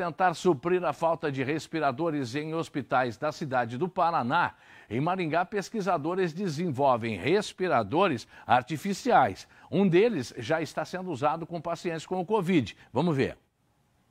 tentar suprir a falta de respiradores em hospitais da cidade do Paraná, em Maringá, pesquisadores desenvolvem respiradores artificiais. Um deles já está sendo usado com pacientes com o Covid. Vamos ver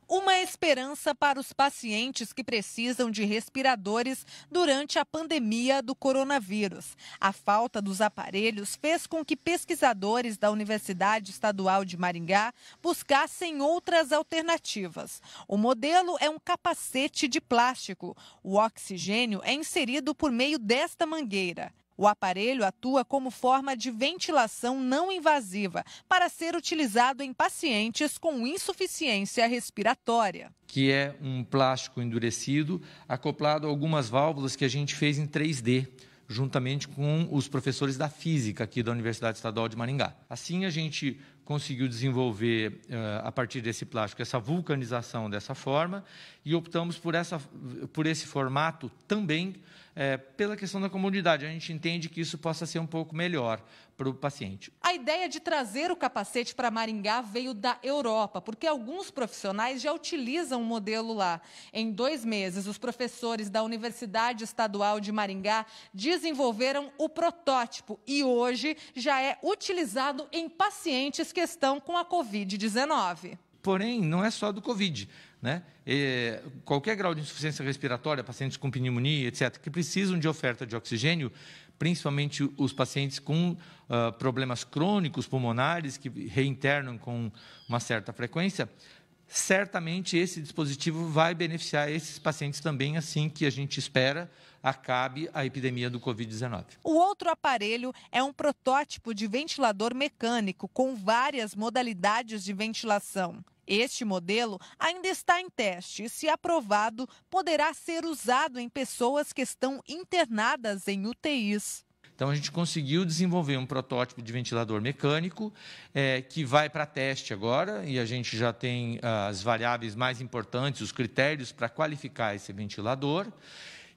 uma esperança para os pacientes que precisam de respiradores durante a pandemia do coronavírus. A falta dos aparelhos fez com que pesquisadores da Universidade Estadual de Maringá buscassem outras alternativas. O modelo é um capacete de plástico. O oxigênio é inserido por meio desta mangueira. O aparelho atua como forma de ventilação não invasiva para ser utilizado em pacientes com insuficiência respiratória. Que é um plástico endurecido acoplado a algumas válvulas que a gente fez em 3D juntamente com os professores da física aqui da Universidade Estadual de Maringá. Assim, a gente conseguiu desenvolver, eh, a partir desse plástico, essa vulcanização dessa forma e optamos por, essa, por esse formato também é, pela questão da comodidade. A gente entende que isso possa ser um pouco melhor para o paciente. A ideia de trazer o capacete para Maringá veio da Europa, porque alguns profissionais já utilizam o modelo lá. Em dois meses, os professores da Universidade Estadual de Maringá desenvolveram o protótipo e hoje já é utilizado em pacientes que questão com a Covid-19. Porém, não é só do Covid. Né? E, qualquer grau de insuficiência respiratória, pacientes com pneumonia, etc., que precisam de oferta de oxigênio, principalmente os pacientes com uh, problemas crônicos pulmonares, que reinternam com uma certa frequência, certamente esse dispositivo vai beneficiar esses pacientes também, assim que a gente espera acabe a epidemia do Covid-19. O outro aparelho é um protótipo de ventilador mecânico com várias modalidades de ventilação. Este modelo ainda está em teste e, se aprovado, poderá ser usado em pessoas que estão internadas em UTIs. Então, a gente conseguiu desenvolver um protótipo de ventilador mecânico é, que vai para teste agora e a gente já tem ah, as variáveis mais importantes, os critérios para qualificar esse ventilador.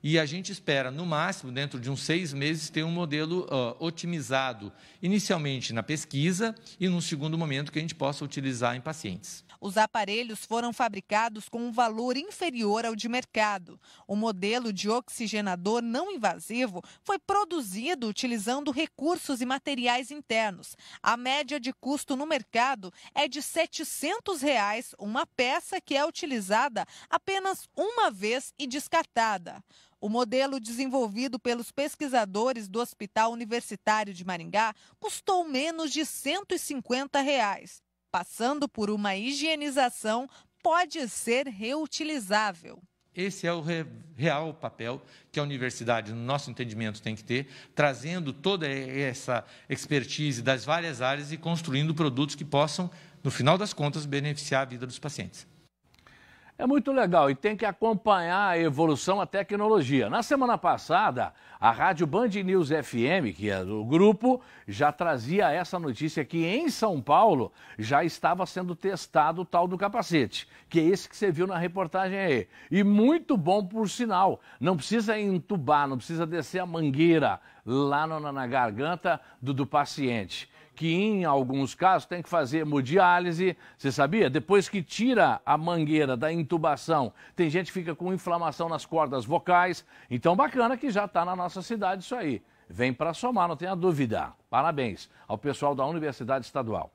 E a gente espera, no máximo, dentro de uns seis meses, ter um modelo uh, otimizado, inicialmente na pesquisa e, num segundo momento, que a gente possa utilizar em pacientes. Os aparelhos foram fabricados com um valor inferior ao de mercado. O modelo de oxigenador não invasivo foi produzido utilizando recursos e materiais internos. A média de custo no mercado é de R$ 700 reais uma peça que é utilizada apenas uma vez e descartada. O modelo desenvolvido pelos pesquisadores do Hospital Universitário de Maringá custou menos de 150, reais. passando por uma higienização pode ser reutilizável. Esse é o re, real papel que a universidade, no nosso entendimento, tem que ter, trazendo toda essa expertise das várias áreas e construindo produtos que possam, no final das contas, beneficiar a vida dos pacientes. É muito legal e tem que acompanhar a evolução da tecnologia. Na semana passada, a Rádio Band News FM, que é do grupo, já trazia essa notícia que em São Paulo já estava sendo testado o tal do capacete, que é esse que você viu na reportagem aí. E muito bom por sinal. Não precisa entubar, não precisa descer a mangueira lá na, garganta do, do paciente que em alguns casos tem que fazer hemodiálise, você sabia? Depois que tira a mangueira da intubação, tem gente que fica com inflamação nas cordas vocais. Então, bacana que já está na nossa cidade isso aí. Vem para somar, não tenha dúvida. Parabéns ao pessoal da Universidade Estadual.